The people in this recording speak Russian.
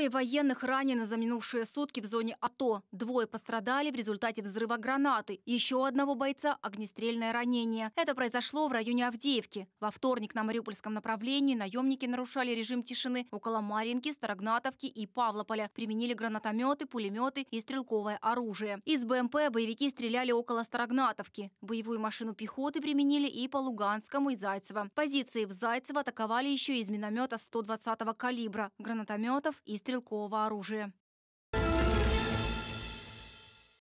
Трое военных ранены за минувшие сутки в зоне АТО. Двое пострадали в результате взрыва гранаты. Еще одного бойца – огнестрельное ранение. Это произошло в районе Авдеевки. Во вторник на Мариупольском направлении наемники нарушали режим тишины около Маринки, Старогнатовки и Павлополя. Применили гранатометы, пулеметы и стрелковое оружие. Из БМП боевики стреляли около Старогнатовки. Боевую машину пехоты применили и по Луганскому и Зайцево. Позиции в Зайцево атаковали еще из миномета 120-го калибра, гранатометов и стрелковых стрелкового оружия.